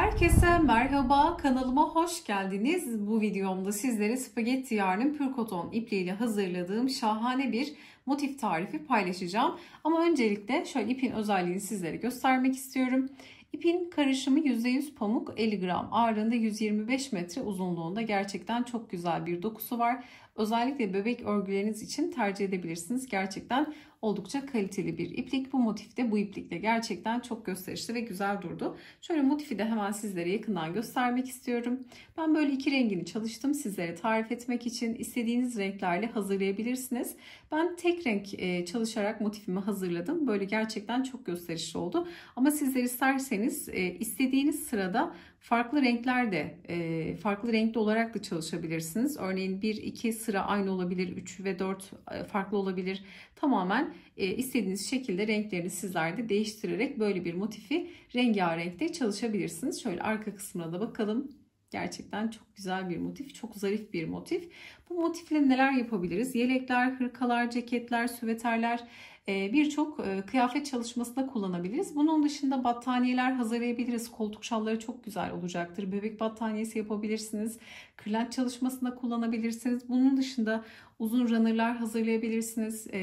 Herkese merhaba, kanalıma hoş geldiniz. Bu videomda sizlere spagetti yarnın pürkoton ipliğiyle hazırladığım şahane bir motif tarifi paylaşacağım. Ama öncelikle şöyle ipin özelliğini sizlere göstermek istiyorum. İpin karışımı %100 pamuk 50 gram ağırlığında 125 metre uzunluğunda gerçekten çok güzel bir dokusu var. Özellikle bebek örgüleriniz için tercih edebilirsiniz. Gerçekten Oldukça kaliteli bir iplik. Bu motif de bu iplikle gerçekten çok gösterişli ve güzel durdu. Şöyle motifi de hemen sizlere yakından göstermek istiyorum. Ben böyle iki rengini çalıştım sizlere tarif etmek için. istediğiniz renklerle hazırlayabilirsiniz. Ben tek renk e, çalışarak motifimi hazırladım. Böyle gerçekten çok gösterişli oldu. Ama sizler isterseniz e, istediğiniz sırada farklı renkler de e, farklı renkli olarak da çalışabilirsiniz. Örneğin 1-2 sıra aynı olabilir. 3 ve 4 farklı olabilir. Tamamen tamamen e, istediğiniz şekilde renklerini sizler de değiştirerek böyle bir motifi rengarenkte çalışabilirsiniz. Şöyle arka kısmına da bakalım. Gerçekten çok güzel bir motif, çok zarif bir motif. Bu motifle neler yapabiliriz? Yelekler, hırkalar, ceketler, süveterler e, birçok e, kıyafet çalışmasında kullanabiliriz. Bunun dışında battaniyeler hazırlayabiliriz. Koltuk şalları çok güzel olacaktır. Bebek battaniyesi yapabilirsiniz. Kırlent çalışmasında kullanabilirsiniz. Bunun dışında uzun runnerlar hazırlayabilirsiniz. E,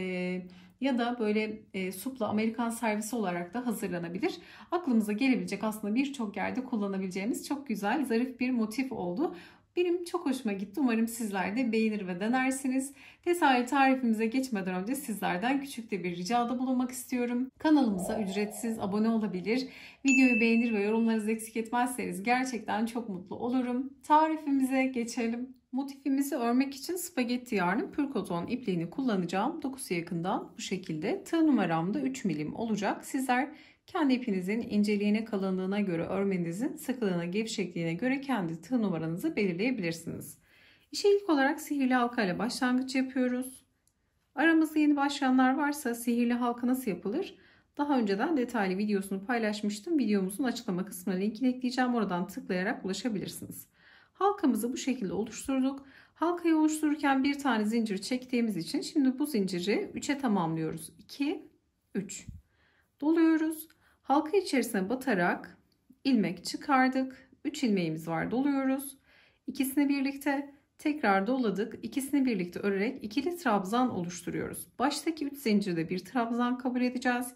ya da böyle supla Amerikan servisi olarak da hazırlanabilir. Aklımıza gelebilecek aslında birçok yerde kullanabileceğimiz çok güzel zarif bir motif oldu. Benim çok hoşuma gitti. Umarım sizler de beğenir ve denersiniz. Detaylı tarifimize geçmeden önce sizlerden küçük de bir ricada bulunmak istiyorum. Kanalımıza ücretsiz abone olabilir. Videoyu beğenir ve yorumlarınızı eksik etmezseniz gerçekten çok mutlu olurum. Tarifimize geçelim. Motifimizi örmek için spagetti yarn'ın pür koton ipliğini kullanacağım. Dokusu yakından bu şekilde. Tığ numaram da 3 milim olacak. Sizler kendi ipinizin inceliğine kalınlığına göre örmenizin sıkılığına gevşekliğine göre kendi tığ numaranızı belirleyebilirsiniz. İşe ilk olarak sihirli halka ile başlangıç yapıyoruz. Aramızda yeni başlayanlar varsa sihirli halka nasıl yapılır? Daha önceden detaylı videosunu paylaşmıştım. Videomuzun açıklama kısmına linkini ekleyeceğim. Oradan tıklayarak ulaşabilirsiniz. Halkamızı bu şekilde oluşturduk. Halkayı oluştururken bir tane zincir çektiğimiz için şimdi bu zinciri 3'e tamamlıyoruz. 2, 3. Doluyoruz. Halka içerisine batarak ilmek çıkardık. 3 ilmeğimiz var doluyoruz. İkisini birlikte tekrar doladık. İkisini birlikte örerek ikili trabzan oluşturuyoruz. Baştaki 3 zincirde bir trabzan kabul edeceğiz.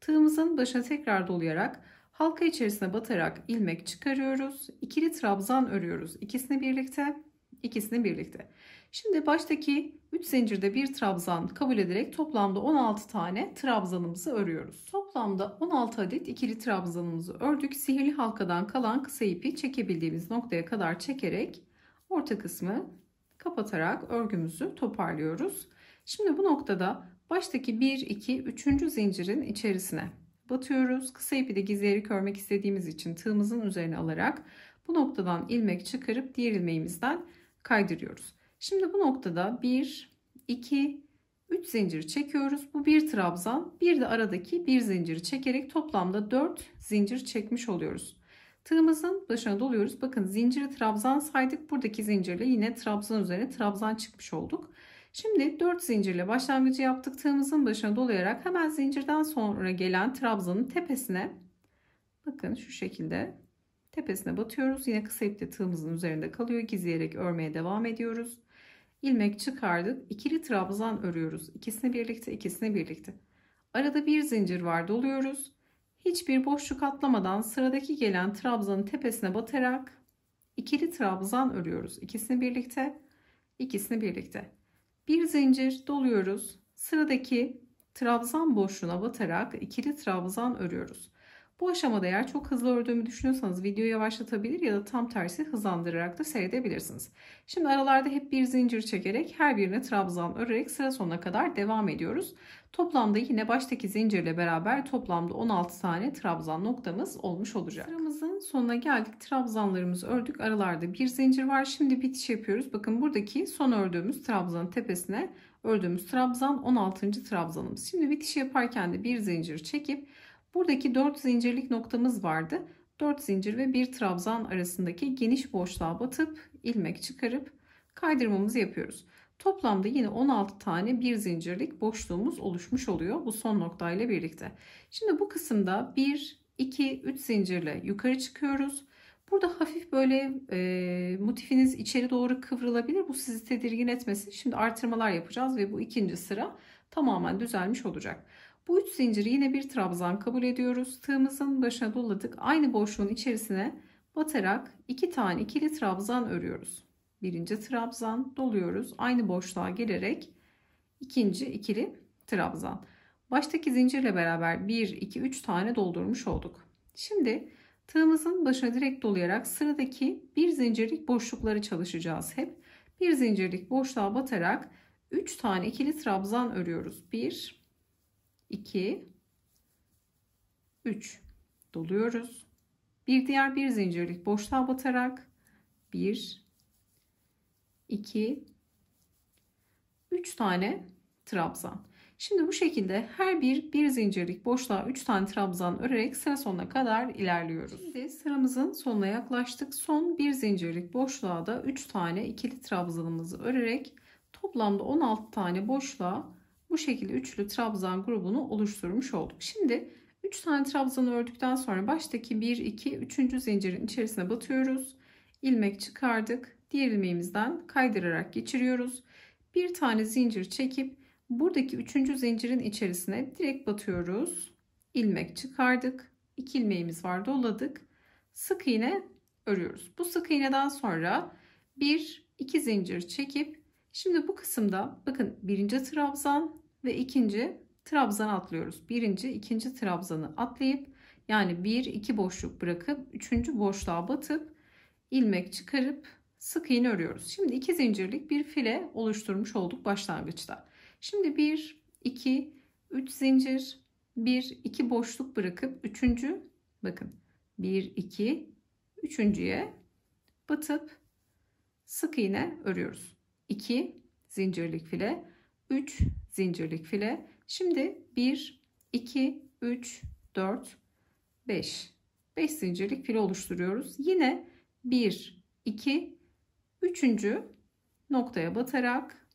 Tığımızın başına tekrar dolayarak halka içerisine batarak ilmek çıkarıyoruz. İkili trabzan örüyoruz. İkisini birlikte İkisini birlikte. Şimdi baştaki 3 zincirde bir trabzan kabul ederek toplamda 16 tane trabzanımızı örüyoruz. Toplamda 16 adet ikili trabzanımızı ördük. Sihirli halkadan kalan kısa ipi çekebildiğimiz noktaya kadar çekerek orta kısmı kapatarak örgümüzü toparlıyoruz. Şimdi bu noktada baştaki 1, 2, 3. zincirin içerisine batıyoruz. Kısa ipi de gizleyerek örmek istediğimiz için tığımızın üzerine alarak bu noktadan ilmek çıkarıp diğer ilmeğimizden kaydırıyoruz. Şimdi bu noktada 1, 2, 3 zinciri çekiyoruz. Bu bir trabzan bir de aradaki bir zinciri çekerek toplamda 4 zincir çekmiş oluyoruz. Tığımızın başına doluyoruz. Bakın zinciri trabzan saydık. Buradaki zincirle yine trabzan üzerine trabzan çıkmış olduk. Şimdi 4 zincirle başlangıcı yaptık. Tığımızın başına dolayarak hemen zincirden sonra gelen trabzanın tepesine bakın şu şekilde Tepesine batıyoruz. Yine kısa ipte tığımızın üzerinde kalıyor. Gizleyerek örmeye devam ediyoruz. İlmek çıkardık. İkili trabzan örüyoruz. İkisini birlikte, ikisini birlikte. Arada bir zincir var doluyoruz. Hiçbir boşluk atlamadan sıradaki gelen trabzanın tepesine batarak ikili trabzan örüyoruz. İkisini birlikte, ikisini birlikte. Bir zincir doluyoruz. Sıradaki trabzan boşluğuna batarak ikili trabzan örüyoruz. Bu aşamada eğer çok hızlı ördüğümü düşünüyorsanız videoyu yavaşlatabilir ya da tam tersi hızlandırarak da seyredebilirsiniz. Şimdi aralarda hep bir zincir çekerek her birine trabzan örerek sıra sonuna kadar devam ediyoruz. Toplamda yine baştaki zincirle beraber toplamda 16 tane trabzan noktamız olmuş olacak. Sıramızın sonuna geldik. Trabzanlarımızı ördük. Aralarda bir zincir var. Şimdi bitiş yapıyoruz. Bakın buradaki son ördüğümüz trabzanın tepesine ördüğümüz trabzan 16. trabzanımız. Şimdi bitiş yaparken de bir zincir çekip Buradaki 4 zincirlik noktamız vardı. 4 zincir ve bir trabzan arasındaki geniş boşluğa batıp ilmek çıkarıp kaydırmamızı yapıyoruz. Toplamda yine 16 tane bir zincirlik boşluğumuz oluşmuş oluyor bu son noktayla birlikte. Şimdi bu kısımda 1, 2, 3 zincirle yukarı çıkıyoruz. Burada hafif böyle e, motifiniz içeri doğru kıvrılabilir. Bu sizi tedirgin etmesin. Şimdi artırmalar yapacağız ve bu ikinci sıra tamamen düzelmiş olacak. Bu üç zinciri yine bir trabzan kabul ediyoruz. Tığımızın başına doladık. Aynı boşluğun içerisine batarak iki tane ikili trabzan örüyoruz. Birinci trabzan doluyoruz. Aynı boşluğa gelerek ikinci ikili trabzan. Baştaki zincirle beraber 1, 2, 3 tane doldurmuş olduk. Şimdi tığımızın başına direkt dolayarak sıradaki bir zincirlik boşlukları çalışacağız hep. Bir zincirlik boşluğa batarak 3 tane ikili trabzan örüyoruz. 1, 2 3 doluyoruz. Bir diğer bir zincirlik boşluğa batarak 1 2 3 tane trabzan. Şimdi bu şekilde her bir bir zincirlik boşluğa 3 tane trabzan örerek sıra sonuna kadar ilerliyoruz. Şimdi sıramızın sonuna yaklaştık. Son bir zincirlik boşluğa da 3 tane ikili trabzanımızı örerek toplamda 16 tane boşluğa bu şekilde üçlü trabzan grubunu oluşturmuş olduk. Şimdi 3 tane trabzan ördükten sonra baştaki 1 2 3. zincirin içerisine batıyoruz. İlmek çıkardık. Diğer ilmeğimizden kaydırarak geçiriyoruz. Bir tane zincir çekip buradaki 3. zincirin içerisine direkt batıyoruz. İlmek çıkardık. 2 ilmeğimiz var doladık. Sık iğne örüyoruz. Bu sık iğneden sonra 1 2 zincir çekip Şimdi bu kısımda bakın birinci trabzan ve ikinci trabzan atlıyoruz. Birinci, ikinci trabzanı atlayıp yani bir iki boşluk bırakıp üçüncü boşluğa batıp ilmek çıkarıp sık iğne örüyoruz. Şimdi iki zincirlik bir file oluşturmuş olduk başlangıçta. Şimdi bir iki üç zincir bir iki boşluk bırakıp üçüncü bakın bir iki üçüncüye batıp sık iğne örüyoruz. 2 zincirlik file, 3 zincirlik file. Şimdi 1, 2, 3, 4, 5. 5 zincirlik file oluşturuyoruz. Yine 1, 2, 3. noktaya batarak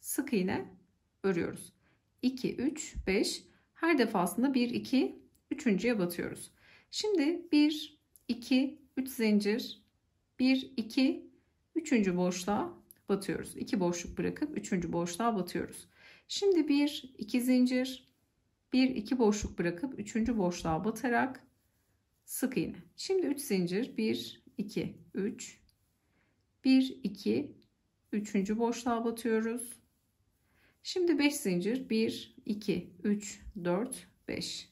sık iğne örüyoruz. 2, 3, 5. Her defasında 1, 2, 3.ye batıyoruz. Şimdi 1, 2, 3 zincir, 1, 2, 3. boşluğa batıyoruz. 2 boşluk bırakıp 3. boşluğa batıyoruz. Şimdi 1, 2 zincir, 1, 2 boşluk bırakıp 3. boşluğa batarak sık iğne. Şimdi 3 zincir, 1, 2, 3, 1, 2, 3. boşluğa batıyoruz. Şimdi 5 zincir, 1, 2, 3, 4, 5.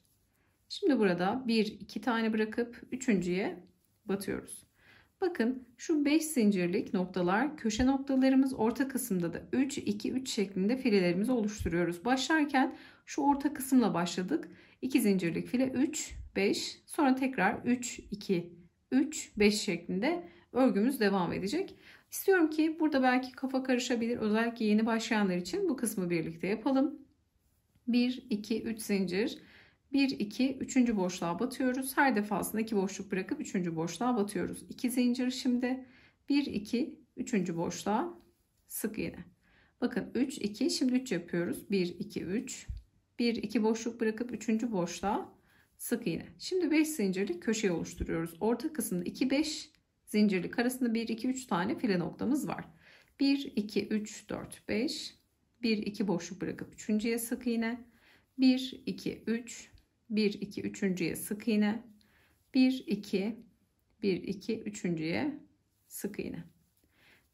Şimdi burada 1, 2 tane bırakıp 3.ye batıyoruz. Bakın şu 5 zincirlik noktalar köşe noktalarımız orta kısımda da 3 2 3 şeklinde filelerimizi oluşturuyoruz. Başlarken şu orta kısımla başladık. 2 zincirlik file 3 5 sonra tekrar 3 2 3 5 şeklinde örgümüz devam edecek. İstiyorum ki burada belki kafa karışabilir. Özellikle yeni başlayanlar için bu kısmı birlikte yapalım. 1 2 3 zincir 1, 2, 3. boşluğa batıyoruz. Her defasında 2 boşluk bırakıp 3. boşluğa batıyoruz. 2 zincir şimdi. 1, 2, 3. boşluğa sık iğne. Bakın 3, 2. Şimdi 3 yapıyoruz. 1, 2, 3. 1, 2 boşluk bırakıp 3. boşluğa sık iğne. Şimdi 5 zincirlik köşe oluşturuyoruz. Orta kısımda 2, 5 zincirlik arasında 1, 2, 3 tane file noktamız var. 1, 2, 3, 4, 5. 1, 2 boşluk bırakıp 3.ye sık iğne. 1, 2, 3, 1 2 üçüncüye sık iğne 1 2 1 2 üçüncüye sık iğne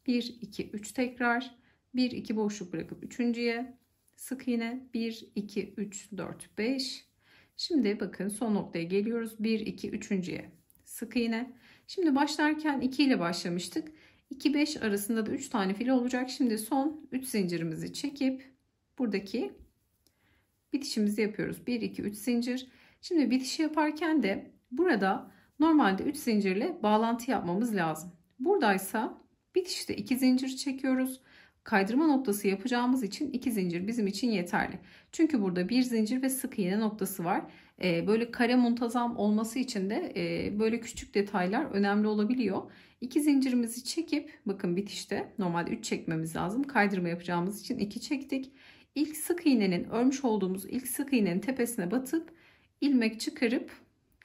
1 2 3 tekrar 1 2 boşluk bırakıp üçüncüye sık iğne 1 2 3 4 5 şimdi bakın son noktaya geliyoruz 1 2 üçüncüye sık iğne şimdi başlarken 2 ile başlamıştık 2-5 arasında da 3 tane fil olacak şimdi son 3 zincirimizi çekip buradaki bitişimizi yapıyoruz. 1 2 3 zincir. Şimdi bitişi yaparken de burada normalde 3 zincirle bağlantı yapmamız lazım. Buradaysa bitişte 2 zincir çekiyoruz. Kaydırma noktası yapacağımız için 2 zincir bizim için yeterli. Çünkü burada bir zincir ve sık iğne noktası var. Ee, böyle kare muntazam olması için de e, böyle küçük detaylar önemli olabiliyor. 2 zincirimizi çekip bakın bitişte normalde 3 çekmemiz lazım. Kaydırma yapacağımız için 2 çektik ilk sık iğnenin örmüş olduğumuz ilk sık iğnenin tepesine batıp ilmek çıkarıp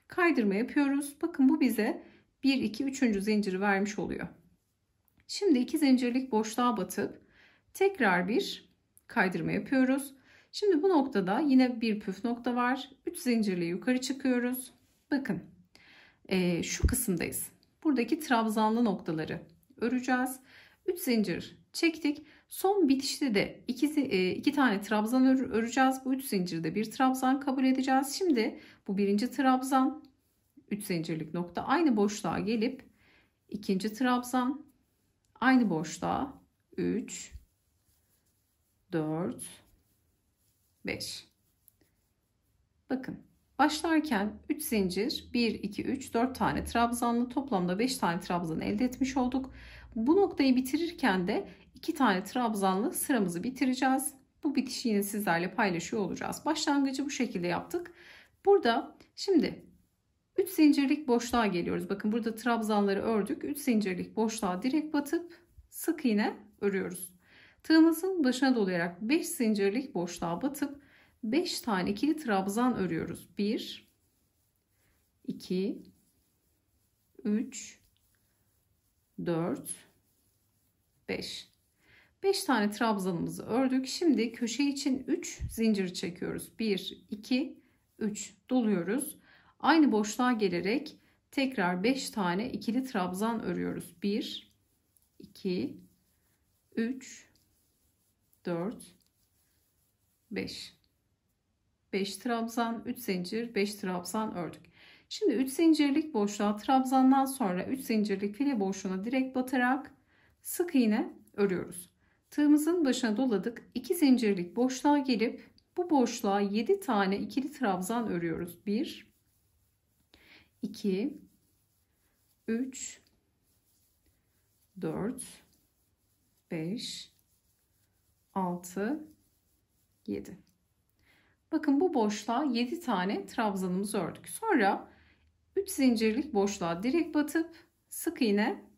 kaydırma yapıyoruz. Bakın bu bize 1 2 3. zinciri vermiş oluyor. Şimdi iki zincirlik boşluğa batıp tekrar bir kaydırma yapıyoruz. Şimdi bu noktada yine bir püf nokta var. 3 zincirli yukarı çıkıyoruz. Bakın ee, şu kısımdayız. Buradaki trabzanlı noktaları öreceğiz. 3 zincir çektik. Son bitişte de iki, e, iki tane trabzan öreceğiz. Bu üç zincirde bir trabzan kabul edeceğiz. Şimdi bu birinci trabzan üç zincirlik nokta aynı boşluğa gelip ikinci trabzan aynı boşluğa 3 4 5 Bakın başlarken 3 zincir 1 2 3 4 tane trabzanlı toplamda 5 tane trabzan elde etmiş olduk. Bu noktayı bitirirken de iki tane trabzanlı sıramızı bitireceğiz. Bu bitişi yine sizlerle paylaşıyor olacağız. Başlangıcı bu şekilde yaptık. Burada şimdi 3 zincirlik boşluğa geliyoruz. Bakın burada trabzanları ördük. 3 zincirlik boşluğa direkt batıp sık iğne örüyoruz. Tığımızın başına dolayarak 5 zincirlik boşluğa batıp 5 tane ikili trabzan örüyoruz. 1 2 3 4 5 5 tane trabzanımızı ördük. Şimdi köşe için 3 zincir çekiyoruz. 1, 2, 3 doluyoruz. Aynı boşluğa gelerek tekrar 5 tane ikili trabzan örüyoruz. 1, 2, 3, 4, 5. 5 trabzan, 3 zincir, 5 trabzan ördük. Şimdi 3 zincirlik boşluğa trabzandan sonra 3 zincirlik file boşluğuna direkt batarak sık iğne örüyoruz. Tığımızın başına doladık. 2 zincirlik boşluğa gelip bu boşluğa 7 tane ikili trabzan örüyoruz. 1 2 3 4 5 6 7 Bakın bu boşluğa 7 tane trabzanımızı ördük. Sonra 3 zincirlik boşluğa direk batıp sık iğne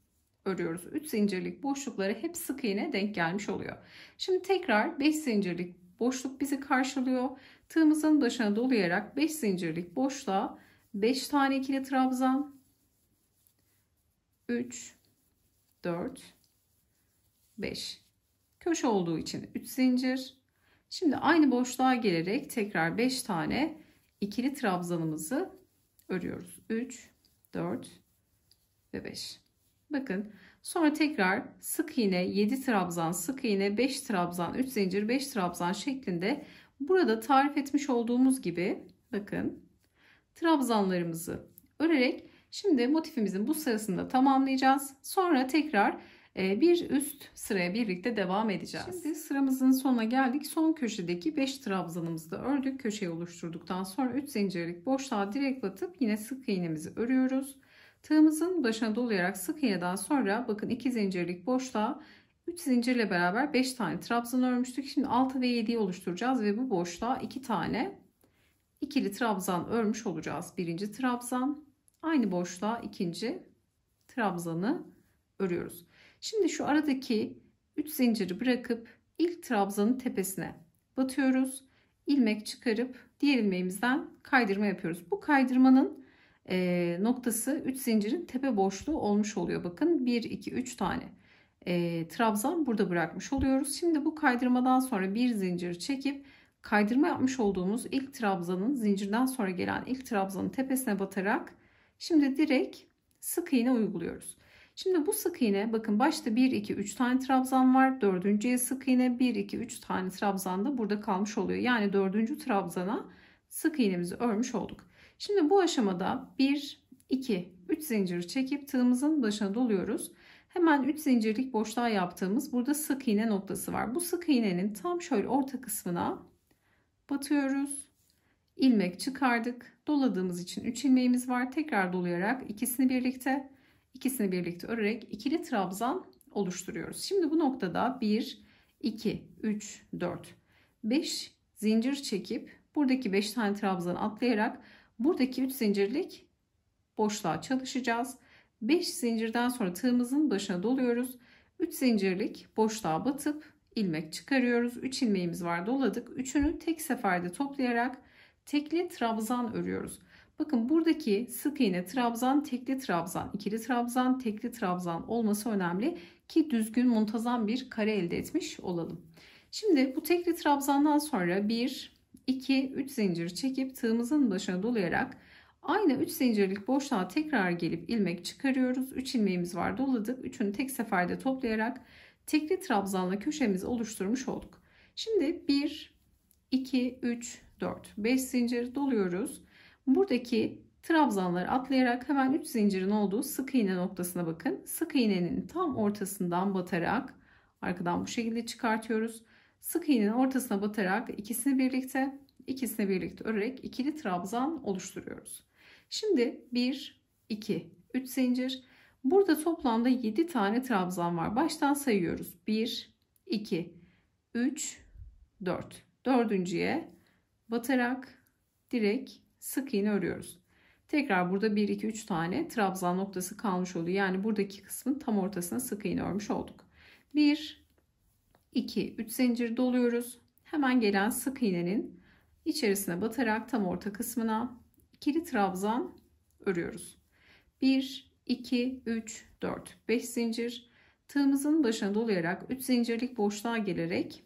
örüyoruz. 3 zincirlik boşlukları hep sık iğne denk gelmiş oluyor. Şimdi tekrar 5 zincirlik boşluk bizi karşılıyor. Tığımızın başına dolayarak 5 zincirlik boşluğa 5 tane ikili trabzan 3 4 5 köşe olduğu için 3 zincir şimdi aynı boşluğa gelerek tekrar 5 tane ikili trabzanımızı örüyoruz 3 4 ve 5 Bakın sonra tekrar sık iğne 7 trabzan, sık iğne 5 trabzan, 3 zincir 5 trabzan şeklinde burada tarif etmiş olduğumuz gibi bakın trabzanlarımızı örerek şimdi motifimizin bu sırasında tamamlayacağız. Sonra tekrar e, bir üst sıraya birlikte devam edeceğiz. Şimdi sıramızın sonuna geldik. Son köşedeki 5 trabzanımızı da ördük. Köşeyi oluşturduktan sonra 3 zincirlik boşluğa direkt atıp yine sık iğnemizi örüyoruz. Tığımızın başına dolayarak sık iğneden sonra bakın 2 zincirlik boşluğa 3 zincirle beraber 5 tane trabzan örmüştük. Şimdi 6 ve 7'yi oluşturacağız ve bu boşluğa 2 tane ikili trabzan örmüş olacağız. Birinci trabzan aynı boşluğa ikinci trabzanı örüyoruz. Şimdi şu aradaki 3 zinciri bırakıp ilk trabzanın tepesine batıyoruz. ilmek çıkarıp diğer ilmeğimizden kaydırma yapıyoruz. Bu kaydırmanın e, noktası 3 zincirin tepe boşluğu olmuş oluyor. Bakın 1, 2, 3 tane e, trabzan burada bırakmış oluyoruz. Şimdi bu kaydırmadan sonra bir zincir çekip kaydırma yapmış olduğumuz ilk trabzanın zincirden sonra gelen ilk trabzanın tepesine batarak şimdi direkt sık iğne uyguluyoruz. Şimdi bu sık iğne bakın başta 1 2 3 tane trabzan var. Dördüncüye sık iğne 1 2 3 tane trabzan da burada kalmış oluyor. Yani dördüncü trabzana sık iğnemizi örmüş olduk. Şimdi bu aşamada 1, 2, 3 zincir çekip tığımızın başına doluyoruz. Hemen 3 zincirlik boşluğa yaptığımız burada sık iğne noktası var. Bu sık iğnenin tam şöyle orta kısmına batıyoruz. ilmek çıkardık. Doladığımız için 3 ilmeğimiz var. Tekrar dolayarak ikisini birlikte ikisini birlikte örerek ikili trabzan oluşturuyoruz. Şimdi bu noktada 1, 2, 3, 4, 5 zincir çekip buradaki 5 tane trabzan atlayarak Buradaki 3 zincirlik boşluğa çalışacağız. 5 zincirden sonra tığımızın başına doluyoruz. 3 zincirlik boşluğa batıp ilmek çıkarıyoruz. 3 ilmeğimiz var doladık. Üçünü tek seferde toplayarak tekli trabzan örüyoruz. Bakın buradaki sık iğne trabzan, tekli trabzan, ikili trabzan, tekli trabzan olması önemli ki düzgün muntazam bir kare elde etmiş olalım. Şimdi bu tekli trabzandan sonra 1, 2, 3 zincir çekip tığımızın başına dolayarak aynı 3 zincirlik boşluğa tekrar gelip ilmek çıkarıyoruz. 3 ilmeğimiz var doladık. 3'ünü tek seferde toplayarak tekli trabzanla köşemizi oluşturmuş olduk. Şimdi 1, 2, 3, 4, 5 zincir doluyoruz. Buradaki trabzanları atlayarak hemen 3 zincirin olduğu sık iğne noktasına bakın. Sık iğnenin tam ortasından batarak arkadan bu şekilde çıkartıyoruz. Sık iğnenin ortasına batarak ikisini birlikte, ikisini birlikte örerek ikili trabzan oluşturuyoruz. Şimdi 1, 2, 3 zincir. Burada toplamda 7 tane trabzan var. Baştan sayıyoruz. 1, 2, 3, 4. Dördüncüye batarak direkt sık iğne örüyoruz. Tekrar burada 1, 2, 3 tane trabzan noktası kalmış oluyor. Yani buradaki kısmın tam ortasına sık iğne örmüş olduk. 1, 2, 3 zincir doluyoruz. Hemen gelen sık iğnenin içerisine batarak tam orta kısmına ikili trabzan örüyoruz. 1, 2, 3, 4, 5 zincir. Tığımızın başına dolayarak 3 zincirlik boşluğa gelerek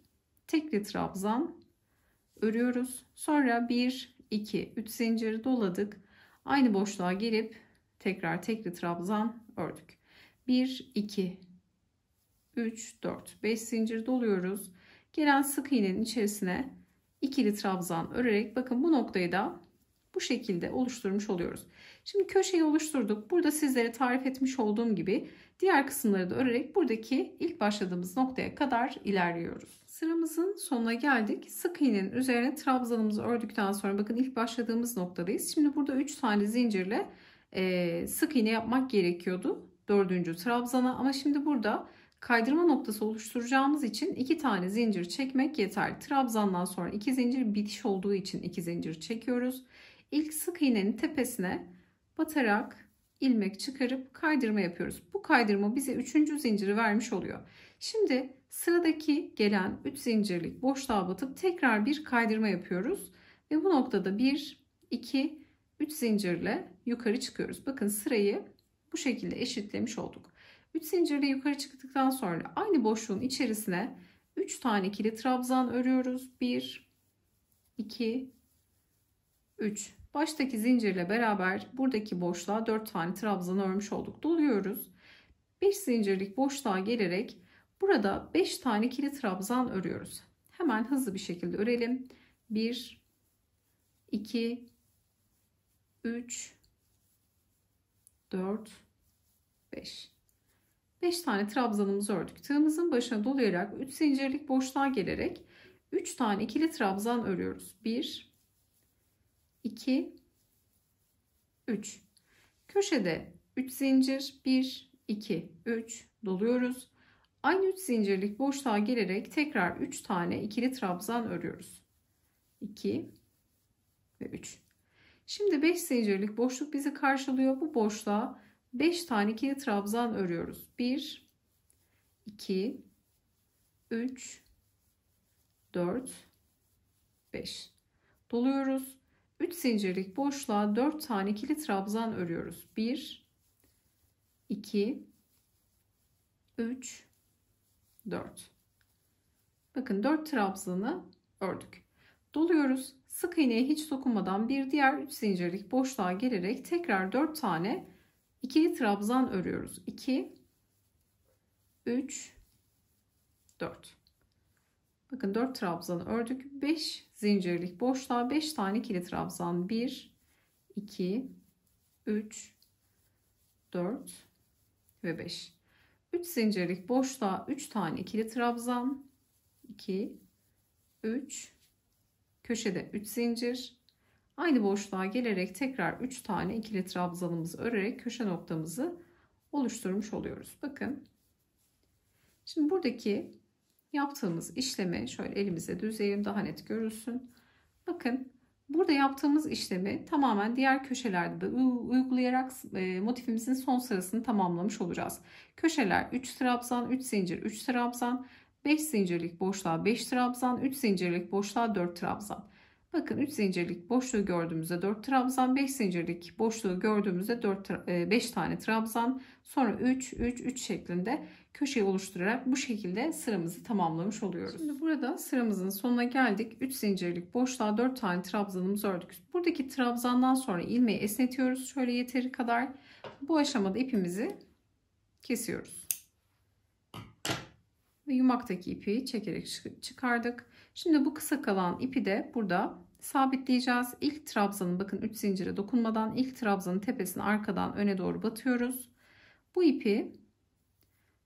tekli trabzan örüyoruz. Sonra 1, 2, 3 zincir doladık. Aynı boşluğa gelip tekrar tekli trabzan ördük. 1, 2, 3, 4, 5 zincir doluyoruz. Gelen sık iğnenin içerisine ikili trabzan örerek bakın bu noktayı da bu şekilde oluşturmuş oluyoruz. Şimdi köşeyi oluşturduk. Burada sizlere tarif etmiş olduğum gibi diğer kısımları da örerek buradaki ilk başladığımız noktaya kadar ilerliyoruz. Sıramızın sonuna geldik. Sık iğnenin üzerine trabzanımızı ördükten sonra bakın ilk başladığımız noktadayız. Şimdi burada 3 tane zincirle sık iğne yapmak gerekiyordu. Dördüncü trabzana ama şimdi burada Kaydırma noktası oluşturacağımız için iki tane zincir çekmek yeterli. Trabzandan sonra iki zincir bitiş olduğu için iki zincir çekiyoruz. İlk sık iğnenin tepesine batarak ilmek çıkarıp kaydırma yapıyoruz. Bu kaydırma bize üçüncü zinciri vermiş oluyor. Şimdi sıradaki gelen üç zincirlik boşluğa batıp tekrar bir kaydırma yapıyoruz. Ve bu noktada bir, iki, üç zincirle yukarı çıkıyoruz. Bakın sırayı bu şekilde eşitlemiş olduk. 3 zincirle yukarı çıktıktan sonra aynı boşluğun içerisine 3 tane ikili trabzan örüyoruz. 1 2 3 baştaki zincirle beraber buradaki boşluğa 4 tane trabzan örmüş olduk. Doluyoruz. 5 zincirlik boşluğa gelerek burada 5 tane ikili trabzan örüyoruz. Hemen hızlı bir şekilde örelim. 1 2 3 4 5 5 tane trabzanımızı ördük. Tığımızın başına dolayarak 3 zincirlik boşluğa gelerek 3 tane ikili trabzan örüyoruz. 1 2 3 Köşede 3 zincir 1 2 3 doluyoruz. Aynı 3 zincirlik boşluğa gelerek tekrar 3 tane ikili trabzan örüyoruz. 2 ve 3. Şimdi 5 zincirlik boşluk bizi karşılıyor. Bu boşluğa 5 tane kilit trabzan örüyoruz. 1 2 3 4 5 doluyoruz. 3 zincirlik boşluğa 4 tane kilit trabzan örüyoruz. 1 2 3 4 Bakın 4 trabzanı ördük. Doluyoruz. Sık iğneye hiç dokunmadan bir diğer 3 zincirlik boşluğa gelerek tekrar 4 tane İkili trabzan örüyoruz. 2 3 4 Bakın 4 trabzan ördük. 5 zincirlik boşluğa 5 tane ikili trabzan. 1 2 3 4 ve 5. 3 zincirlik boşluğa 3 tane ikili trabzan. 2 3 köşede 3 zincir Aynı boşluğa gelerek tekrar 3 tane ikili trabzanımızı örerek köşe noktamızı oluşturmuş oluyoruz. Bakın. Şimdi buradaki yaptığımız işlemi şöyle elimize düzleyelim daha net görülsün. Bakın burada yaptığımız işlemi tamamen diğer köşelerde de uygulayarak e, motifimizin son sırasını tamamlamış olacağız. Köşeler 3 trabzan, 3 zincir, 3 trabzan, 5 zincirlik boşluğa 5 trabzan, 3 zincirlik boşluğa 4 trabzan. Bakın 3 zincirlik boşluğu gördüğümüzde 4 trabzan, 5 zincirlik boşluğu gördüğümüzde 4 5 e, tane trabzan, sonra 3 3 3 şeklinde köşeyi oluşturarak bu şekilde sıramızı tamamlamış oluyoruz. Şimdi burada sıramızın sonuna geldik. 3 zincirlik boşluğa 4 tane trabzanımızı ördük. Buradaki trabzandan sonra ilmeği esnetiyoruz şöyle yeteri kadar. Bu aşamada ipimizi kesiyoruz. Ve yumaktaki ipi çekerek çıkardık. Şimdi bu kısa kalan ipi de burada sabitleyeceğiz. İlk trabzanın bakın 3 zincire dokunmadan ilk trabzanın tepesini arkadan öne doğru batıyoruz. Bu ipi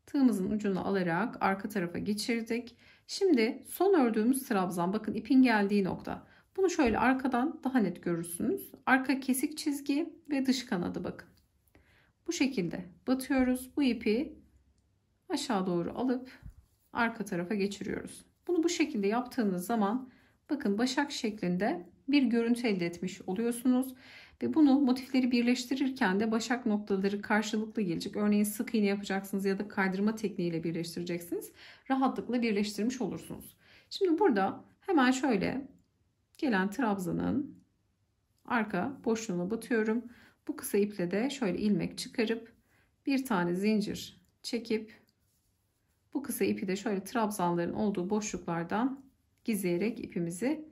tığımızın ucunu alarak arka tarafa geçirdik. Şimdi son ördüğümüz trabzan bakın ipin geldiği nokta. Bunu şöyle arkadan daha net görürsünüz. Arka kesik çizgi ve dış kanadı bakın. Bu şekilde batıyoruz. Bu ipi aşağı doğru alıp arka tarafa geçiriyoruz. Bunu bu şekilde yaptığınız zaman bakın başak şeklinde bir görüntü elde etmiş oluyorsunuz. Ve bunu motifleri birleştirirken de başak noktaları karşılıklı gelecek. Örneğin sık iğne yapacaksınız ya da kaydırma tekniğiyle birleştireceksiniz. Rahatlıkla birleştirmiş olursunuz. Şimdi burada hemen şöyle gelen trabzanın arka boşluğuna batıyorum. Bu kısa iple de şöyle ilmek çıkarıp bir tane zincir çekip bu kısa ipi de şöyle trabzanların olduğu boşluklardan gizleyerek ipimizi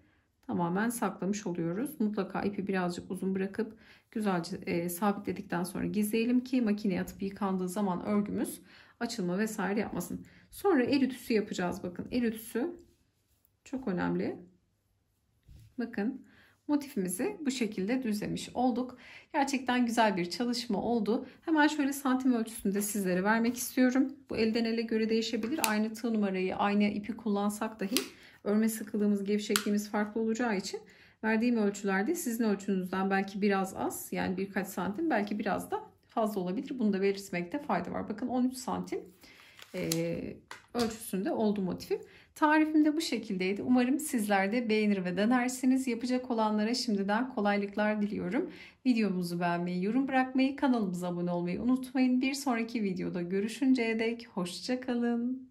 tamamen saklamış oluyoruz. Mutlaka ipi birazcık uzun bırakıp güzelce e, sabitledikten sonra gizleyelim ki makineye atıp yıkandığı zaman örgümüz açılma vesaire yapmasın. Sonra el ütüsü yapacağız bakın. El ütüsü çok önemli. Bakın motifimizi bu şekilde düzlemiş olduk. Gerçekten güzel bir çalışma oldu. Hemen şöyle santim ölçüsünü de sizlere vermek istiyorum. Bu elden ele göre değişebilir. Aynı tığ numarayı, aynı ipi kullansak dahi örme sıkılığımız, gevşekliğimiz farklı olacağı için verdiğim ölçülerde sizin ölçünüzden belki biraz az yani birkaç santim belki biraz da fazla olabilir. Bunu da belirtmekte fayda var. Bakın 13 santim ölçüsünde oldu motifim. Tarifim de bu şekildeydi. Umarım sizler de beğenir ve denersiniz. Yapacak olanlara şimdiden kolaylıklar diliyorum. Videomuzu beğenmeyi, yorum bırakmayı, kanalımıza abone olmayı unutmayın. Bir sonraki videoda görüşünceye dek hoşçakalın.